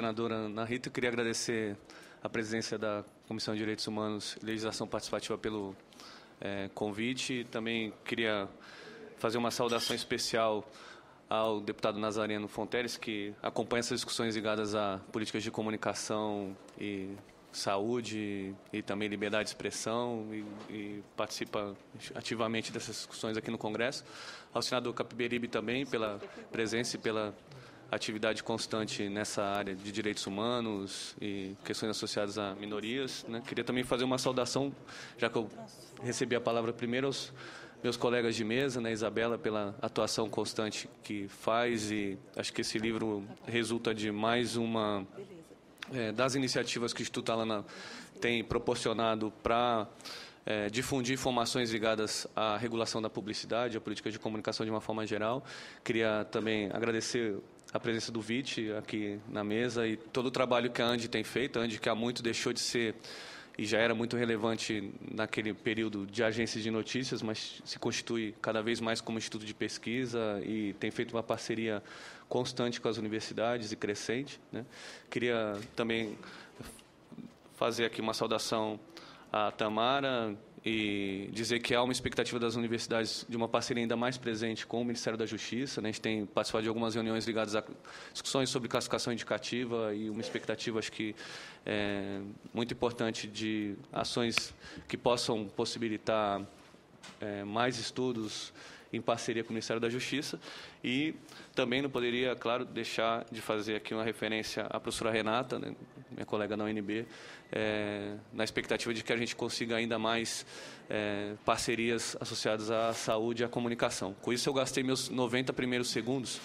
Senadora Ana Rita, eu queria agradecer a presidência da Comissão de Direitos Humanos e Legislação Participativa pelo é, convite. Também queria fazer uma saudação especial ao deputado Nazareno Fonteles, que acompanha essas discussões ligadas a políticas de comunicação e saúde e também liberdade de expressão e, e, participa ativamente dessas discussões aqui no Congresso. Ao senador Capiberibe também pela presença e pela atividade constante nessa área de direitos humanos e questões associadas a minorias. Né? Queria também fazer uma saudação, já que eu recebi a palavra primeiro, aos meus colegas de mesa, né, Isabela, pela atuação constante que faz e acho que esse livro resulta de mais uma é, das iniciativas que o Instituto Alana tem proporcionado para é, difundir informações ligadas à regulação da publicidade, à política de comunicação de uma forma geral. Queria também agradecer a presença do Vite aqui na mesa e todo o trabalho que a Andy tem feito. A Andy que há muito deixou de ser e já era muito relevante naquele período de agências de notícias, mas se constitui cada vez mais como instituto de pesquisa e tem feito uma parceria constante com as universidades e crescente. Né? Queria também fazer aqui uma saudação à Tamara, e dizer que há uma expectativa das universidades de uma parceria ainda mais presente com o Ministério da Justiça. Né? A gente tem participado de algumas reuniões ligadas a discussões sobre classificação indicativa e uma expectativa, acho que, é, muito importante de ações que possam possibilitar é, mais estudos em parceria com o Ministério da Justiça. E também não poderia, claro, deixar de fazer aqui uma referência à professora Renata, né, minha colega da UNB, é, eh, na expectativa de que a gente consiga ainda mais é, parcerias associadas à saúde e à comunicação. Com isso, eu gastei meus 90 primeiros segundos.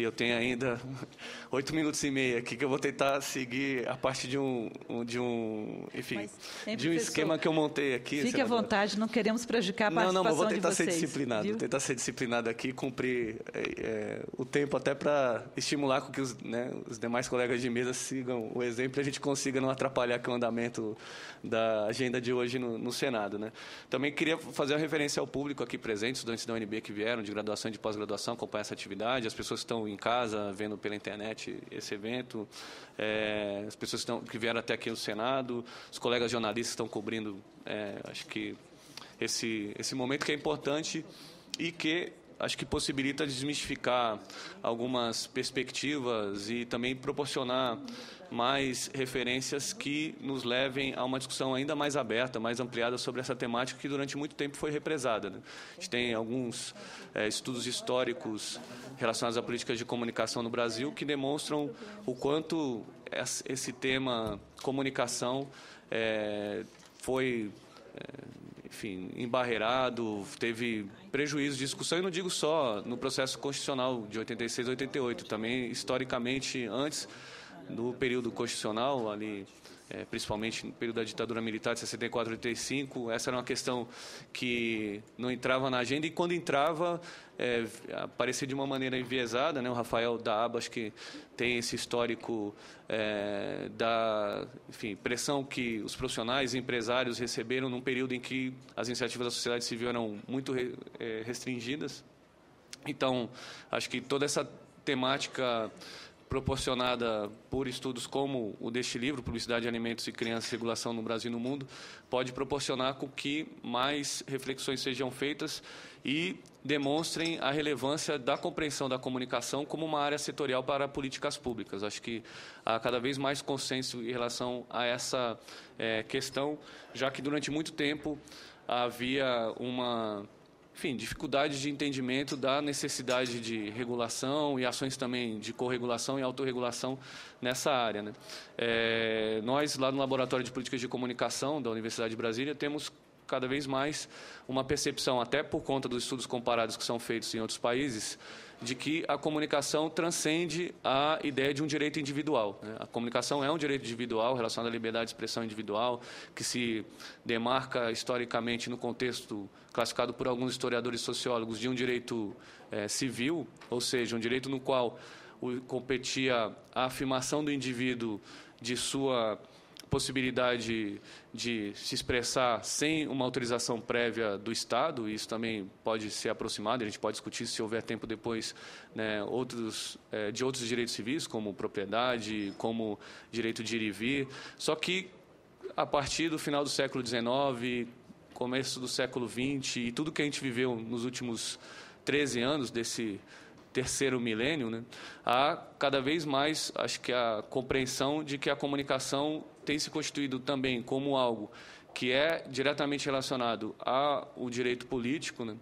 E eu tenho ainda oito minutos e meio aqui que eu vou tentar seguir a parte de um, de um enfim, de um esquema que eu montei aqui. Fique à vontade, não queremos prejudicar a participação de vocês. Não, não, vou tentar vocês, ser disciplinado, viu? tentar ser disciplinado aqui, cumprir é, é o tempo até para estimular com que os, né, os demais colegas de mesa sigam o exemplo e a gente consiga não atrapalhar o andamento da agenda de hoje no, no Senado. Né? Também queria fazer uma referência ao público aqui presente, estudantes da UNB que vieram de graduação e de pós-graduação acompanhar essa atividade, as pessoas que estão em casa, vendo pela internet esse evento, é, as pessoas que, estão, que vieram até aqui no Senado, os colegas jornalistas estão cobrindo, é, acho que esse, esse momento que é importante e que acho que possibilita desmistificar algumas perspectivas e também proporcionar mais referências que nos levem a uma discussão ainda mais aberta, mais ampliada sobre essa temática que durante muito tempo foi represada. Né? A gente tem alguns é, estudos históricos relacionados a políticas de comunicação no Brasil que demonstram o quanto esse tema comunicação é, foi. É, enfim, embarreirado, teve prejuízo de discussão, e não digo só no processo constitucional de 86 a 88, também historicamente antes do período constitucional, ali é, principalmente no período da ditadura militar de 64 e 85. Essa era uma questão que não entrava na agenda e quando entrava é, aparecia de uma maneira enviesada. Né? O Rafael da Aba, acho que tem esse histórico é, da enfim, pressão que os profissionais e empresários receberam num período em que as iniciativas da sociedade civil eram muito é, restringidas. Então, acho que toda essa temática proporcionada por estudos como o deste livro, Publicidade de Alimentos e Crianças e Regulação no Brasil e no Mundo, pode proporcionar com que mais reflexões sejam feitas e demonstrem a relevância da compreensão da comunicação como uma área setorial para políticas públicas. Acho que há cada vez mais consenso em relação a essa é, questão, já que durante muito tempo havia uma enfim, dificuldade de entendimento da necessidade de regulação e ações também de corregulação e autorregulação nessa área. Né? É, nós, lá no Laboratório de Políticas de Comunicação da Universidade de Brasília, temos cada vez mais uma percepção, até por conta dos estudos comparados que são feitos em outros países, de que a comunicação transcende a ideia de um direito individual. Né? A comunicação é um direito individual relacionado à liberdade de expressão individual, que se demarca historicamente no contexto classificado por alguns historiadores sociólogos de um direito é, civil, ou seja, um direito no qual competia a afirmação do indivíduo de sua possibilidade de se expressar sem uma autorização prévia do Estado, isso também pode ser aproximado, a gente pode discutir se houver tempo depois né, outros, é, de outros direitos civis, como propriedade, como direito de ir e vir. Só que, a partir do final do século XIX, começo do século XX e tudo que a gente viveu nos últimos 13 anos desse terceiro milênio, né, há cada vez mais, acho que a compreensão de que a comunicação tem se constituído também como algo que é diretamente relacionado ao direito político, né,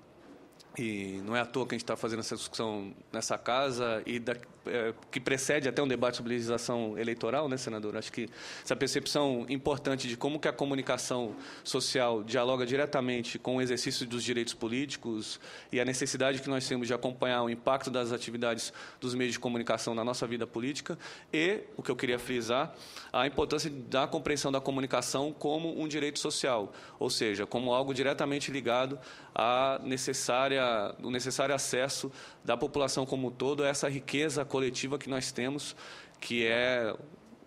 e não é à toa que a gente está fazendo essa discussão nessa casa e da, é, que precede até um debate sobre legislação eleitoral, né, senador? Acho que essa percepção importante de como que a comunicação social dialoga diretamente com o exercício dos direitos políticos e a necessidade que nós temos de acompanhar o impacto das atividades dos meios de comunicação na nossa vida política e, o que eu queria frisar, a importância da compreensão da comunicação como um direito social, ou seja, como algo diretamente ligado à necessária, o necessário acesso da população como um todo a essa riqueza coletiva que nós temos, que é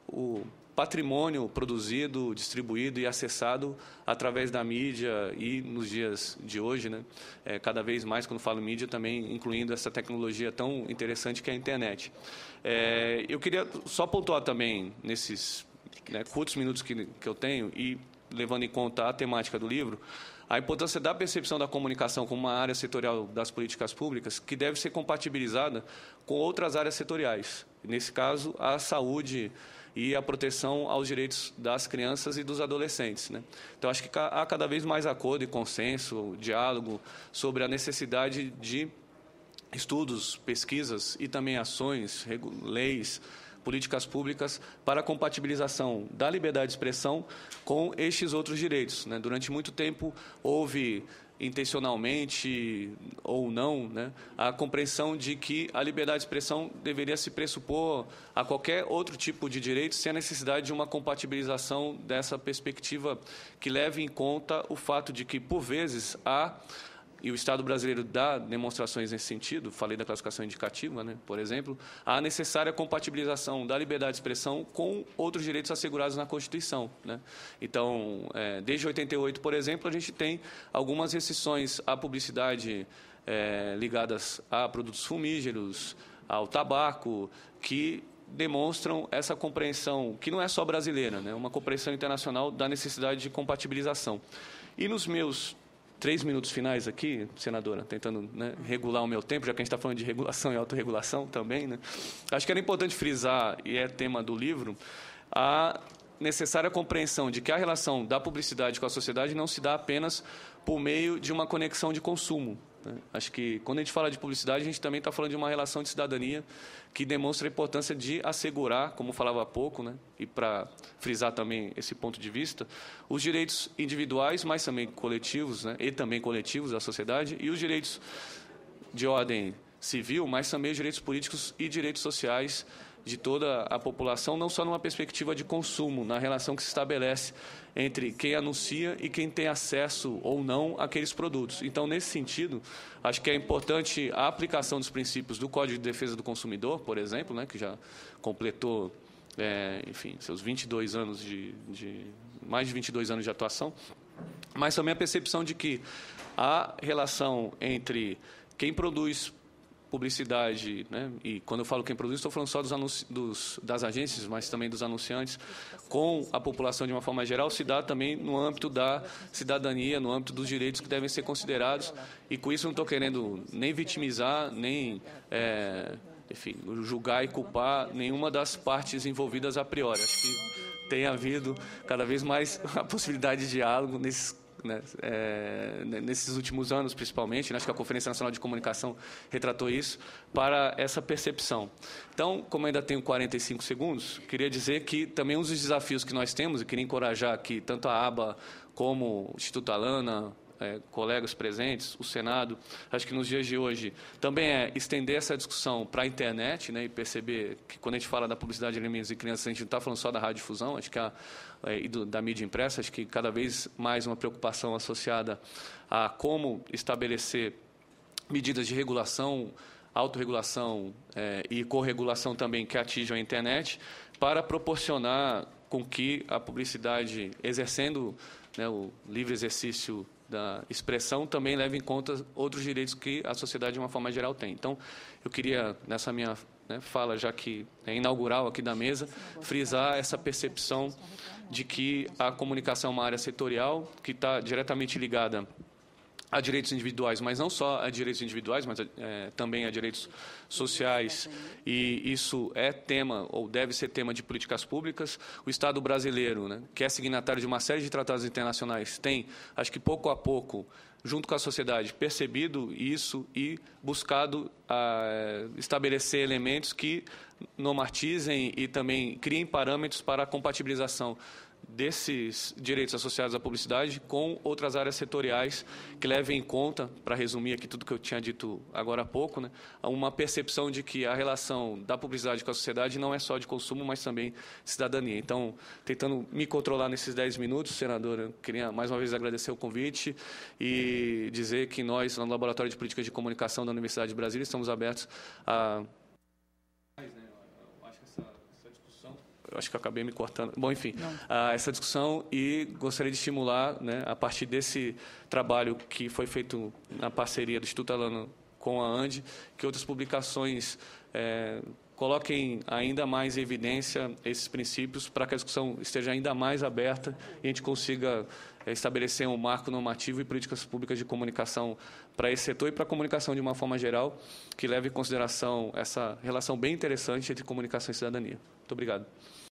o patrimônio produzido, distribuído e acessado através da mídia e nos dias de hoje, né? É, cada vez mais, quando falo mídia, também incluindo essa tecnologia tão interessante que é a internet. É, eu queria só pontuar também, nesses né, curtos minutos que, que eu tenho, e levando em conta a temática do livro, a importância da percepção da comunicação como uma área setorial das políticas públicas que deve ser compatibilizada com outras áreas setoriais. Nesse caso, a saúde e a proteção aos direitos das crianças e dos adolescentes. Né? Então, acho que há cada vez mais acordo e consenso, diálogo sobre a necessidade de estudos, pesquisas e também ações, leis políticas públicas para a compatibilização da liberdade de expressão com estes outros direitos. Né? Durante muito tempo houve intencionalmente ou não, né, a compreensão de que a liberdade de expressão deveria se pressupor a qualquer outro tipo de direito, sem a necessidade de uma compatibilização dessa perspectiva que leve em conta o fato de que, por vezes, há e o Estado brasileiro dá demonstrações nesse sentido, falei da classificação indicativa, né, por exemplo, a necessária compatibilização da liberdade de expressão com outros direitos assegurados na Constituição. Né? Então, é, desde 88, por exemplo, a gente tem algumas restrições à publicidade é, ligadas a produtos fumígeros, ao tabaco, que demonstram essa compreensão, que não é só brasileira, né? É uma compreensão internacional da necessidade de compatibilização. E nos meus três minutos finais aqui, senadora, tentando né, regular o meu tempo, já que a gente está falando de regulação e autorregulação também. Né? Acho que era importante frisar, e é tema do livro, a necessária compreensão de que a relação da publicidade com a sociedade não se dá apenas por meio de uma conexão de consumo. Né? Acho que quando a gente fala de publicidade, a gente também está falando de uma relação de cidadania que demonstra a importância de assegurar, como falava há pouco, né? e para frisar também esse ponto de vista, os direitos individuais, mas também coletivos, né? e também coletivos da sociedade, e os direitos de ordem civil, mas também os direitos políticos e direitos sociais de toda a população, não só numa perspectiva de consumo, na relação que se estabelece entre quem anuncia e quem tem acesso ou não àqueles produtos. Então, nesse sentido, acho que é importante a aplicação dos princípios do Código de Defesa do Consumidor, por exemplo, né, que já completou, é, enfim, seus 22 anos de, de mais de 22 anos de atuação, mas também a percepção de que a relação entre quem produz publicidade, né? e quando eu falo quem produz, estou falando só dos, dos, das agências, mas também dos anunciantes, com a população de uma forma geral, se dá também no âmbito da cidadania, no âmbito dos direitos que devem ser considerados. E com isso não estou querendo nem vitimizar, nem é, enfim, julgar e culpar nenhuma das partes envolvidas a priori. Acho que tem havido cada vez mais a possibilidade de diálogo nesses né, é, né, nesses últimos anos, principalmente, né, acho que a Conferência Nacional de Comunicação retratou isso, para essa percepção. Então, como ainda tenho 45 segundos, queria dizer que também um dos desafios que nós temos, e queria encorajar aqui tanto a ABA como o Instituto Alana, é, colegas presentes, o Senado, acho que nos dias de hoje, também é estender essa discussão para a internet né, e perceber que quando a gente fala da publicidade de alimentos e crianças, a gente não está falando só da radiodifusão, acho que a, é, e do, da mídia impressa, acho que cada vez mais uma preocupação associada a como estabelecer medidas de regulação, autorregulação é, e corregulação também que atinjam a internet, para proporcionar com que a publicidade, exercendo né, o livre exercício da expressão também leva em conta outros direitos que a sociedade de uma forma geral tem. Então, eu queria nessa minha né, fala, já que é inaugural aqui da mesa, frisar essa percepção de que a comunicação é uma área setorial que está diretamente ligada a direitos individuais, mas não só a direitos individuais, mas é, também a direitos sociais. E isso é tema, ou deve ser tema, de políticas públicas. O Estado brasileiro, né, que é signatário de uma série de tratados internacionais, tem, acho que pouco a pouco, junto com a sociedade, percebido isso e buscado estabelecer elementos que normatizem e também criem parâmetros para a compatibilização desses direitos associados à publicidade com outras áreas setoriais que levem em conta, para resumir aqui tudo que eu tinha dito agora há pouco, né, uma percepção de que a relação da publicidade com a sociedade não é só de consumo, mas também cidadania. Então, tentando me controlar nesses dez minutos, senadora, eu queria mais uma vez agradecer o convite e dizer que nós, no Laboratório de Políticas de Comunicação da Universidade de Brasília, estamos abertos a acho que eu acabei me cortando. Bom, enfim, ah, essa discussão e gostaria de estimular, né, a partir desse trabalho que foi feito na parceria do Instituto Alano com a ANDI, que outras publicações é, coloquem ainda mais em evidência esses princípios para que a discussão esteja ainda mais aberta e a gente consiga eh, estabelecer um marco normativo e políticas públicas de comunicação para esse setor e para a comunicação de uma forma geral, que leve em consideração essa relação bem interessante entre comunicação e cidadania. Muito obrigado.